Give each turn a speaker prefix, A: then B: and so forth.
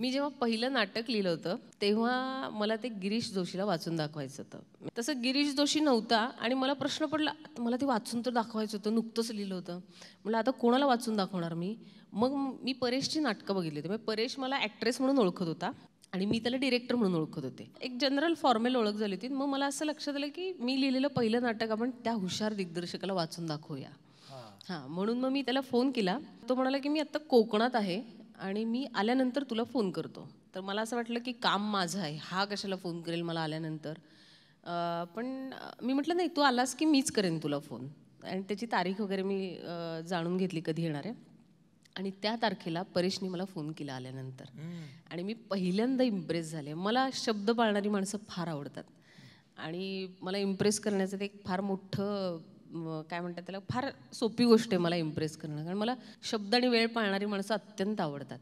A: मी जेव्हा पहिलं नाटक लिहिलं होतं तेव्हा मला ते गिरीश जोशीला वाचून दाखवायचं होतं तसं गिरीश जोशी नव्हता आणि मला प्रश्न पडला मला ते वाचून तर दाखवायचं होतं नुकतंच लिहिलं होतं म्हटलं आता कोणाला वाचून दाखवणार मी मग मी परेशची नाटकं बघितली होती म्हणजे परेश मला ॲक्ट्रेस म्हणून ओळखत होता आणि मी त्याला डिरेक्टर म्हणून ओळखत होते एक जनरल फॉर्मेल ओळख झाली होती मग मला असं लक्षात आलं की मी लिहिलेलं पहिलं नाटक आपण त्या हुशार दिग्दर्शकाला वाचून दाखवूया हां म्हणून मग मी त्याला फोन केला तो म्हणाला की मी आत्ता कोकणात आहे आणि मी आल्यानंतर तुला फोन करतो तर मला असं वाटलं की काम माझं आहे हा कशाला फोन करेल मला आल्यानंतर पण मी म्हटलं नाही तू आलास की मीच करेन तुला फोन आणि त्याची तारीख वगैरे मी जाणून घेतली कधी येणार आहे आणि त्या तारखेला परेशने मला फोन केला आल्यानंतर आणि मी पहिल्यांदा इम्प्रेस झाले मला शब्द पाळणारी माणसं फार आवडतात आणि मला इम्प्रेस करण्याचं ते एक फार मोठं काय म्हणतात त्याला फार सोपी गोष्ट आहे मला इम्प्रेस करणं कारण मला शब्द आणि वेळ पाळणारी माणसं अत्यंत आवडतात